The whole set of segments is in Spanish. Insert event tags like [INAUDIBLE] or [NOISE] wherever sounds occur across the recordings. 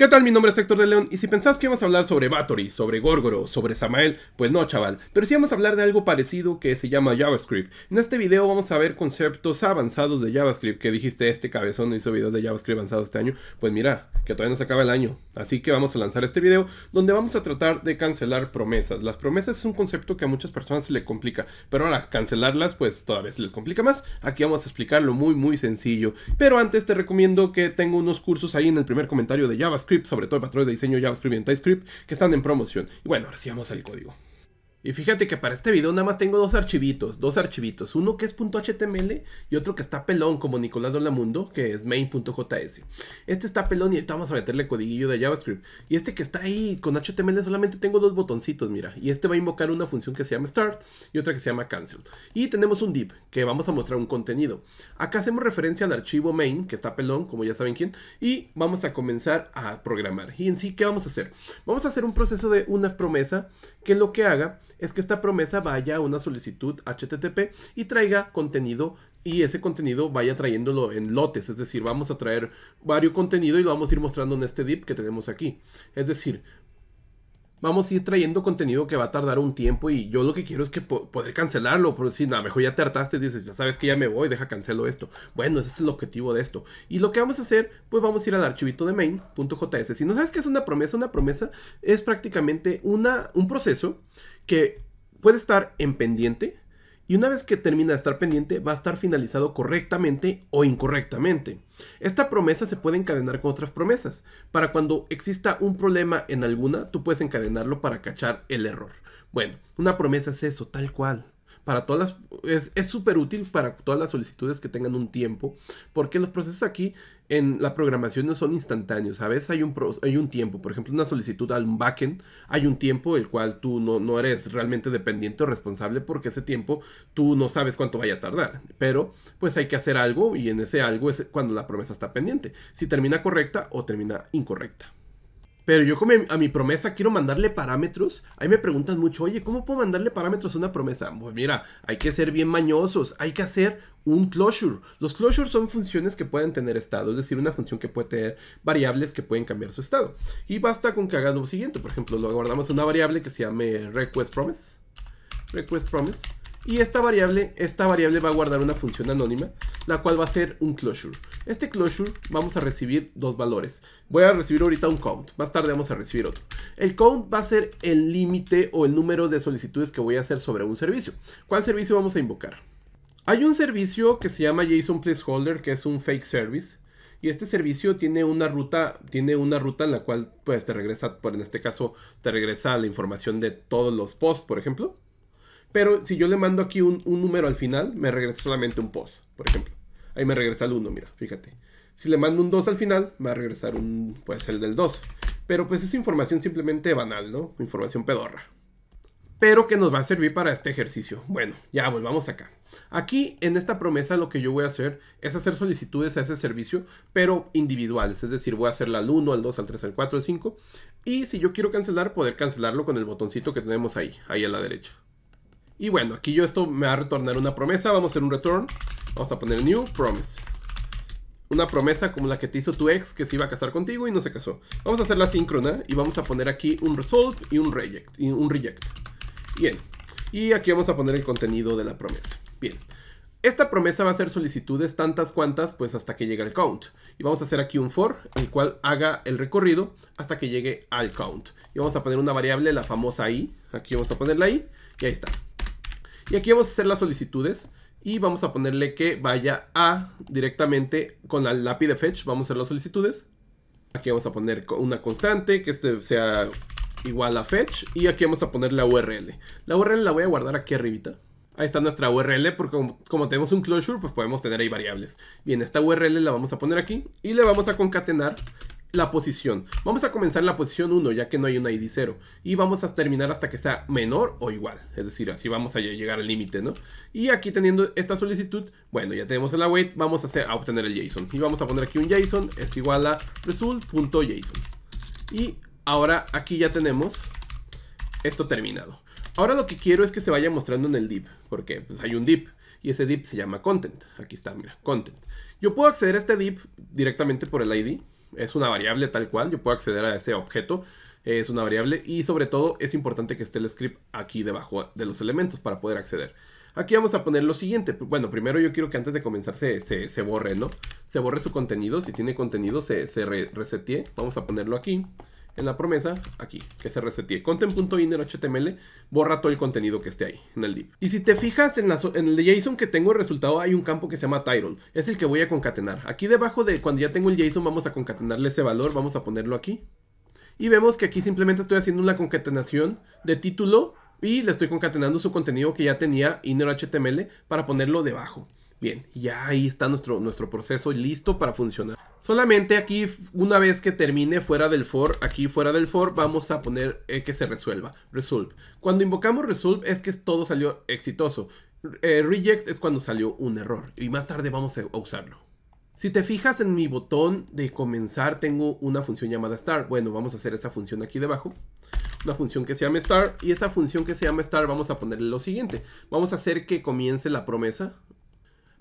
¿Qué tal? Mi nombre es Héctor de León y si pensás que íbamos a hablar sobre Bathory, sobre Gorgoro, sobre Samael, pues no chaval, pero sí vamos a hablar de algo parecido que se llama JavaScript. En este video vamos a ver conceptos avanzados de JavaScript, que dijiste este cabezón no hizo videos de JavaScript avanzado este año, pues mira, que todavía no se acaba el año, así que vamos a lanzar este video donde vamos a tratar de cancelar promesas. Las promesas es un concepto que a muchas personas se le complica, pero ahora cancelarlas pues todavía se les complica más, aquí vamos a explicarlo muy muy sencillo, pero antes te recomiendo que tengo unos cursos ahí en el primer comentario de JavaScript sobre todo patrones de diseño JavaScript y TypeScript, que están en promoción. Y bueno, ahora sí vamos al código. Y fíjate que para este video nada más tengo dos archivitos, dos archivitos, uno que es .html y otro que está pelón como Nicolás Dolamundo, que es main.js. Este está pelón y estamos vamos a meterle codiguillo de JavaScript. Y este que está ahí con HTML solamente tengo dos botoncitos, mira. Y este va a invocar una función que se llama start y otra que se llama cancel. Y tenemos un div que vamos a mostrar un contenido. Acá hacemos referencia al archivo main, que está pelón, como ya saben quién, y vamos a comenzar a programar. Y en sí, ¿qué vamos a hacer? Vamos a hacer un proceso de una promesa que lo que haga es que esta promesa vaya a una solicitud HTTP y traiga contenido y ese contenido vaya trayéndolo en lotes, es decir, vamos a traer varios contenido y lo vamos a ir mostrando en este DIP que tenemos aquí. Es decir, vamos a ir trayendo contenido que va a tardar un tiempo y yo lo que quiero es que poder cancelarlo, por si a lo mejor ya te hartaste, dices, ya sabes que ya me voy, deja cancelo esto. Bueno, ese es el objetivo de esto. Y lo que vamos a hacer, pues vamos a ir al archivito de main.js. Si no sabes que es una promesa, una promesa es prácticamente una, un proceso que puede estar en pendiente, y una vez que termina de estar pendiente va a estar finalizado correctamente o incorrectamente. Esta promesa se puede encadenar con otras promesas. Para cuando exista un problema en alguna, tú puedes encadenarlo para cachar el error. Bueno, una promesa es eso, tal cual para todas Es súper útil para todas las solicitudes que tengan un tiempo, porque los procesos aquí en la programación no son instantáneos. A veces hay un, hay un tiempo, por ejemplo, una solicitud al backend, hay un tiempo el cual tú no, no eres realmente dependiente o responsable porque ese tiempo tú no sabes cuánto vaya a tardar. Pero pues hay que hacer algo y en ese algo es cuando la promesa está pendiente. Si termina correcta o termina incorrecta. Pero yo como a mi promesa quiero mandarle parámetros. Ahí me preguntan mucho, oye, ¿cómo puedo mandarle parámetros a una promesa? Pues mira, hay que ser bien mañosos, hay que hacer un closure. Los closures son funciones que pueden tener estado, es decir, una función que puede tener variables que pueden cambiar su estado. Y basta con que hagas lo siguiente, por ejemplo, lo guardamos una variable que se llame requestPromise. requestPromise, Y esta variable, esta variable va a guardar una función anónima la cual va a ser un closure. Este closure vamos a recibir dos valores. Voy a recibir ahorita un count, más tarde vamos a recibir otro. El count va a ser el límite o el número de solicitudes que voy a hacer sobre un servicio. ¿Cuál servicio vamos a invocar? Hay un servicio que se llama JSON Placeholder, que es un fake service. Y este servicio tiene una ruta, tiene una ruta en la cual pues te regresa, por en este caso, te regresa la información de todos los posts, por ejemplo. Pero si yo le mando aquí un, número al final, me regresa solamente un post, por ejemplo. Ahí me regresa el 1, mira, fíjate. Si le mando un 2 al final, me va a regresar un, puede el del 2. Pero pues es información simplemente banal, ¿no? Información pedorra. Pero que nos va a servir para este ejercicio. Bueno, ya volvamos acá. Aquí en esta promesa lo que yo voy a hacer es hacer solicitudes a ese servicio, pero individuales. Es decir, voy a hacerla al 1, al 2, al 3, al 4, al 5. Y si yo quiero cancelar, poder cancelarlo con el botoncito que tenemos ahí, ahí a la derecha. Y bueno, aquí yo esto me va a retornar una promesa. Vamos a hacer un return. Vamos a poner new promise. Una promesa como la que te hizo tu ex que se iba a casar contigo y no se casó. Vamos a hacer la síncrona y vamos a poner aquí un resolve y un reject. Y un reject. Bien. Y aquí vamos a poner el contenido de la promesa. Bien. Esta promesa va a ser solicitudes tantas cuantas, pues hasta que llegue al count. Y vamos a hacer aquí un for, el cual haga el recorrido hasta que llegue al count. Y vamos a poner una variable, la famosa i. Aquí vamos a poner la i. Y ahí está. Y aquí vamos a hacer las solicitudes y vamos a ponerle que vaya a directamente con la lápiz de fetch. Vamos a hacer las solicitudes. Aquí vamos a poner una constante, que este sea igual a fetch. Y aquí vamos a poner la URL. La URL la voy a guardar aquí arribita. Ahí está nuestra URL, porque como tenemos un closure, pues podemos tener ahí variables. Bien, esta URL la vamos a poner aquí y le vamos a concatenar la posición. Vamos a comenzar en la posición 1 ya que no hay un ID 0 y vamos a terminar hasta que sea menor o igual, es decir, así vamos a llegar al límite, ¿no? Y aquí teniendo esta solicitud, bueno, ya tenemos el await, vamos a, hacer, a obtener el JSON y vamos a poner aquí un JSON es igual a result.json. Y ahora aquí ya tenemos esto terminado. Ahora lo que quiero es que se vaya mostrando en el div, porque pues, hay un div y ese div se llama content. Aquí está, mira, content. Yo puedo acceder a este div directamente por el ID es una variable tal cual, yo puedo acceder a ese objeto, eh, es una variable y sobre todo es importante que esté el script aquí debajo de los elementos para poder acceder. Aquí vamos a poner lo siguiente, bueno, primero yo quiero que antes de comenzar se, se, borre, ¿no? Se borre su contenido, si tiene contenido se, se resetee, vamos a ponerlo aquí en la promesa, aquí, que se resetee. Content.inner.html borra todo el contenido que esté ahí, en el div. Y si te fijas en, en el JSON que tengo el resultado, hay un campo que se llama title. Es el que voy a concatenar. Aquí debajo de cuando ya tengo el JSON, vamos a concatenarle ese valor. Vamos a ponerlo aquí. Y vemos que aquí simplemente estoy haciendo una concatenación de título y le estoy concatenando su contenido que ya tenía html para ponerlo debajo. Bien, ya ahí está nuestro, nuestro proceso listo para funcionar. Solamente aquí, una vez que termine fuera del for, aquí fuera del for, vamos a poner eh, que se resuelva, resolve. Cuando invocamos resolve es que todo salió exitoso. Eh, reject es cuando salió un error y más tarde vamos a, usarlo. Si te fijas en mi botón de comenzar tengo una función llamada start. Bueno, vamos a hacer esa función aquí debajo una función que se llama start. y esa función que se llama start, vamos a ponerle lo siguiente vamos a hacer que comience la promesa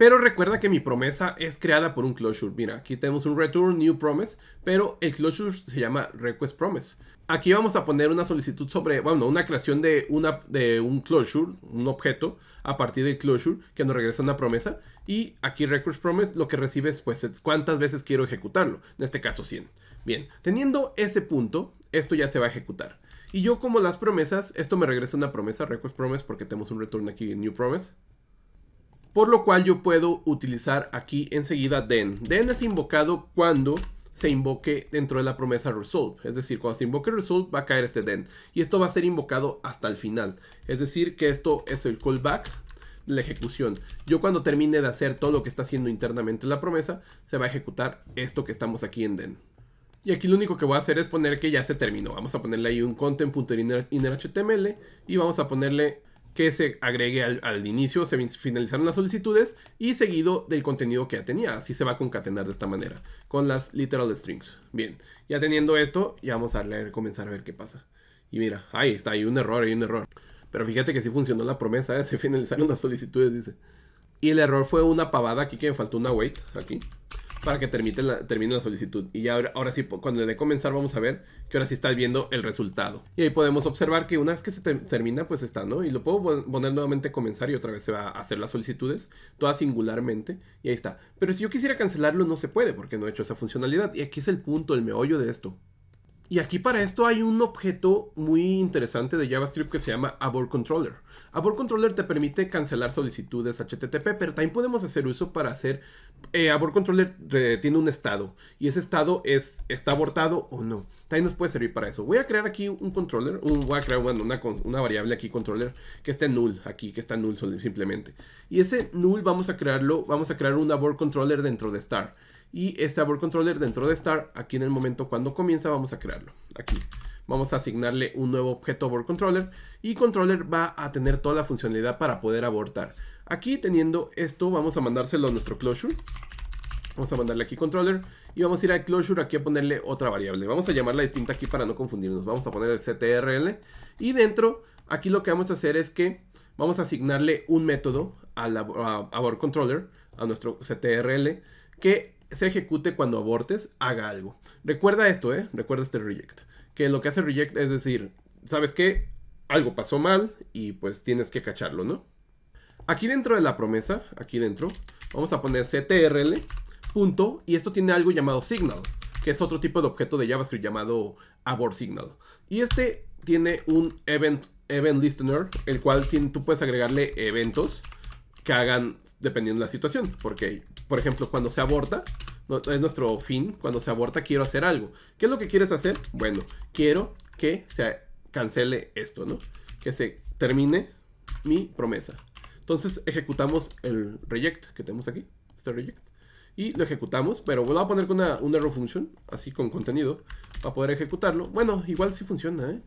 pero recuerda que mi promesa es creada por un closure. Mira, aquí tenemos un return new promise, pero el closure se llama request promise. Aquí vamos a poner una solicitud sobre, bueno, una creación de, una, de un closure, un objeto, a partir del closure que nos regresa una promesa. Y aquí request promise lo que recibes pues es cuántas veces quiero ejecutarlo, en este caso 100. Bien, teniendo ese punto, esto ya se va a ejecutar. Y yo como las promesas, esto me regresa una promesa, request promise, porque tenemos un return aquí en new promise. Por lo cual yo puedo utilizar aquí enseguida den. Den es invocado cuando se invoque dentro de la promesa resolve. Es decir, cuando se invoque resolve va a caer este den. Y esto va a ser invocado hasta el final. Es decir, que esto es el callback de la ejecución. Yo cuando termine de hacer todo lo que está haciendo internamente la promesa, se va a ejecutar esto que estamos aquí en den. Y aquí lo único que voy a hacer es poner que ya se terminó. Vamos a ponerle ahí un content.innerHTML y vamos a ponerle que se agregue al, inicio, se finalizaron las solicitudes y seguido del contenido que ya tenía. Así se va a concatenar de esta manera, con las literal strings. Bien, ya teniendo esto, ya vamos a leer, comenzar a ver qué pasa. Y mira, ahí está, hay un error, hay un error. Pero fíjate que sí funcionó la promesa, ¿eh? [LAUGHS] se finalizaron las solicitudes, dice. Y el error fue una pavada aquí que me faltó una wait, aquí para que termine la, la solicitud. Y ya ahora, sí, cuando le dé comenzar, vamos a ver que ahora sí está viendo el resultado. Y ahí podemos observar que una vez que se termina, pues está, ¿no? Y lo puedo poner nuevamente comenzar y otra vez se va a hacer las solicitudes, todas singularmente. Y ahí está. Pero si yo quisiera cancelarlo, no se puede porque no he hecho esa funcionalidad. Y aquí es el punto, el meollo de esto. Y aquí para esto hay un objeto muy interesante de JavaScript que se llama AbortController. Controller. Controller te permite cancelar solicitudes HTTP, pero también podemos hacer uso para hacer... Eh, Controller eh, tiene un estado y ese estado es está abortado o no. También nos puede servir para eso. Voy a crear aquí un controller, voy a crear una, variable aquí controller que esté null, aquí que está null simplemente. Y ese null vamos a crearlo, vamos a crear un AbortController Controller dentro de star y este abort controller dentro de star, aquí en el momento cuando comienza vamos a crearlo, aquí. Vamos a asignarle un nuevo objeto abort controller y controller va a tener toda la funcionalidad para poder abortar. Aquí teniendo esto vamos a mandárselo a nuestro closure. Vamos a mandarle aquí controller y vamos a ir a closure aquí a ponerle otra variable. Vamos a llamarla distinta aquí para no confundirnos. Vamos a poner el ctrl y dentro aquí lo que vamos a hacer es que vamos a asignarle un método a abort controller, a nuestro ctrl, que se ejecute cuando abortes, haga algo. Recuerda esto, ¿eh? Recuerda este reject. Que lo que hace reject es decir, ¿sabes qué? Algo pasó mal y pues tienes que cacharlo, ¿no? Aquí dentro de la promesa, aquí dentro, vamos a poner ctrl, punto, y esto tiene algo llamado signal, que es otro tipo de objeto de JavaScript llamado abort signal. Y este tiene un event, event listener, el cual tú puedes agregarle eventos que hagan dependiendo de la situación, porque por ejemplo, cuando se aborta, es nuestro fin, cuando se aborta quiero hacer algo. ¿Qué es lo que quieres hacer? Bueno, quiero que se cancele esto, ¿no? Que se termine mi promesa. Entonces ejecutamos el reject que tenemos aquí, este reject. Y lo ejecutamos, pero voy a poner con una, error function, así con contenido, para poder ejecutarlo. Bueno, igual sí funciona, ¿eh?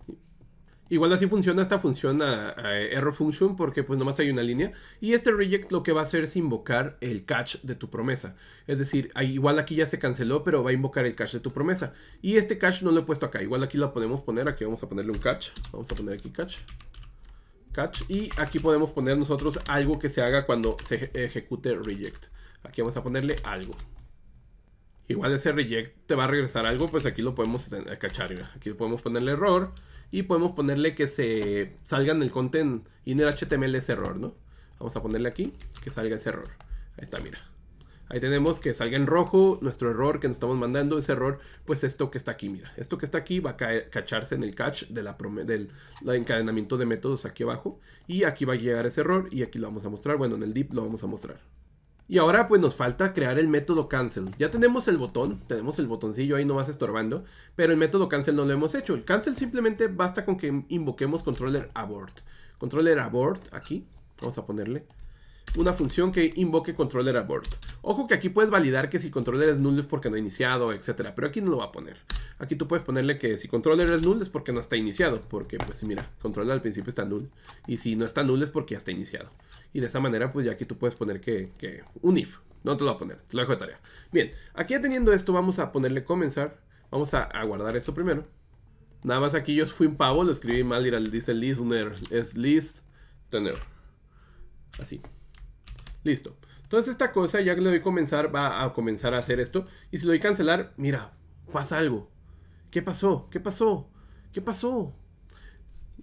Igual así funciona esta función a, eh, error function porque pues nomás hay una línea. Y este reject lo que va a hacer es invocar el catch de tu promesa. Es decir, igual aquí ya se canceló, pero va a invocar el catch de tu promesa. Y este catch no lo he puesto acá. Igual aquí lo podemos poner. Aquí vamos a ponerle un catch. Vamos a poner aquí catch. Catch. Y aquí podemos poner nosotros algo que se haga cuando se ejecute reject. Aquí vamos a ponerle algo. Igual ese reject te va a regresar algo, pues aquí lo podemos cachar. Aquí podemos ponerle error y podemos ponerle que se en el content el HTML ese error, ¿no? Vamos a ponerle aquí que salga ese error. Ahí está, mira. Ahí tenemos que salga en rojo nuestro error que nos estamos mandando. Ese error, pues esto que está aquí, mira. Esto que está aquí va a cacharse en el catch de la del, encadenamiento de métodos aquí abajo. Y aquí va a llegar ese error y aquí lo vamos a mostrar. Bueno, en el DIP lo vamos a mostrar. Y ahora pues nos falta crear el método cancel. Ya tenemos el botón, tenemos el botoncillo ahí no vas estorbando, pero el método cancel no lo hemos hecho. El cancel simplemente basta con que invoquemos controller abort. Controller abort aquí, vamos a ponerle una función que invoque controller abort. Ojo que aquí puedes validar que si controller es null es porque no ha iniciado, etcétera, pero aquí no lo va a poner. Aquí tú puedes ponerle que si controller es null es porque no está iniciado, porque pues mira, controller al principio está null, y si no está null es porque ya está iniciado. Y de esa manera pues ya aquí tú puedes poner que, un if, no te lo voy a poner, te lo dejo de tarea. Bien, aquí ya teniendo esto vamos a ponerle comenzar, vamos a, a guardar esto primero. Nada más aquí yo fui un pavo, lo escribí mal, y dice listener, es listener. Así. Listo. Entonces esta cosa ya que le doy comenzar, va a comenzar a hacer esto. Y si le doy cancelar, mira, pasa algo. ¿Qué pasó? ¿Qué pasó? ¿Qué pasó?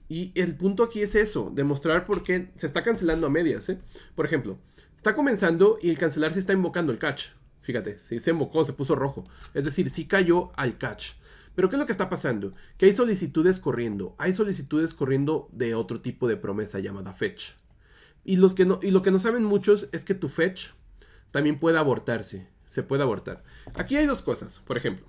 Y el punto aquí es eso, demostrar por qué se está cancelando a medias. ¿eh? Por ejemplo, está comenzando y el cancelar se está invocando el catch. Fíjate, si se invocó, se puso rojo. Es decir, sí cayó al catch. Pero ¿qué es lo que está pasando? Que hay solicitudes corriendo. Hay solicitudes corriendo de otro tipo de promesa llamada fetch. Y, los que no, y lo que no saben muchos es que tu fetch también puede abortarse. Se puede abortar. Aquí hay dos cosas. Por ejemplo,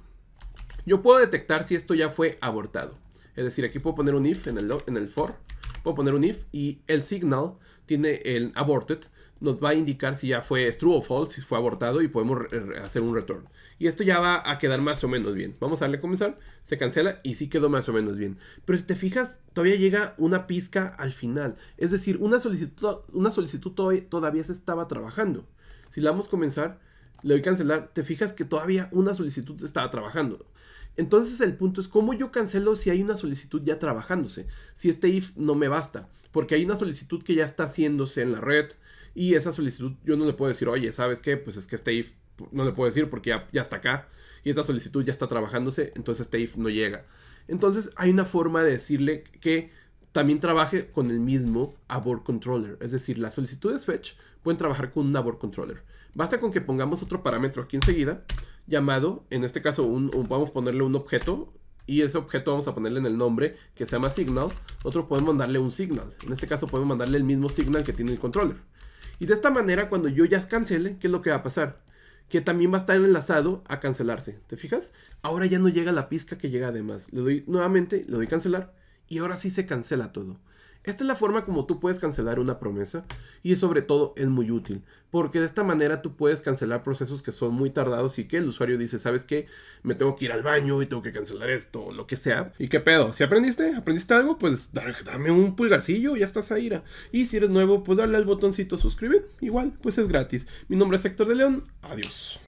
yo puedo detectar si esto ya fue abortado. Es decir, aquí puedo poner un if en el, en el for. Puedo poner un if y el signal tiene el aborted nos va a indicar si ya fue true o false, si fue abortado y podemos hacer un return. Y esto ya va a quedar más o menos bien. Vamos a darle comenzar, se cancela y sí quedó más o menos bien. Pero si te fijas, todavía llega una pizca al final. Es decir, una solicitud, una solicitud todavía se estaba trabajando. Si la vamos a comenzar, le doy cancelar, te fijas que todavía una solicitud estaba trabajando. Entonces el punto es cómo yo cancelo si hay una solicitud ya trabajándose, si este if no me basta, porque hay una solicitud que ya está haciéndose en la red, y esa solicitud yo no le puedo decir, oye, ¿sabes qué? Pues es que este IF no le puedo decir porque ya, está acá y esta solicitud ya está trabajándose, entonces este IF no llega. Entonces hay una forma de decirle que también trabaje con el mismo abort controller, es decir, las solicitudes fetch pueden trabajar con un abort controller. Basta con que pongamos otro parámetro aquí enseguida, llamado, en este caso vamos a ponerle un objeto, y ese objeto vamos a ponerle en el nombre que se llama signal, otro podemos mandarle un signal, en este caso podemos mandarle el mismo signal que tiene el controller. Y de esta manera, cuando yo ya cancele, ¿qué es lo que va a pasar? Que también va a estar enlazado a cancelarse. ¿Te fijas? Ahora ya no llega la pizca que llega además. Le doy nuevamente, le doy cancelar. Y ahora sí se cancela todo. Esta es la forma como tú puedes cancelar una promesa y sobre todo es muy útil, porque de esta manera tú puedes cancelar procesos que son muy tardados y que el usuario dice, ¿sabes qué? Me tengo que ir al baño y tengo que cancelar esto, o lo que sea. ¿Y qué pedo? Si aprendiste, aprendiste algo, pues dame un pulgarcillo, y ya estás a Y si eres nuevo, pues dale al botoncito suscribir, igual, pues es gratis. Mi nombre es Héctor de León, adiós.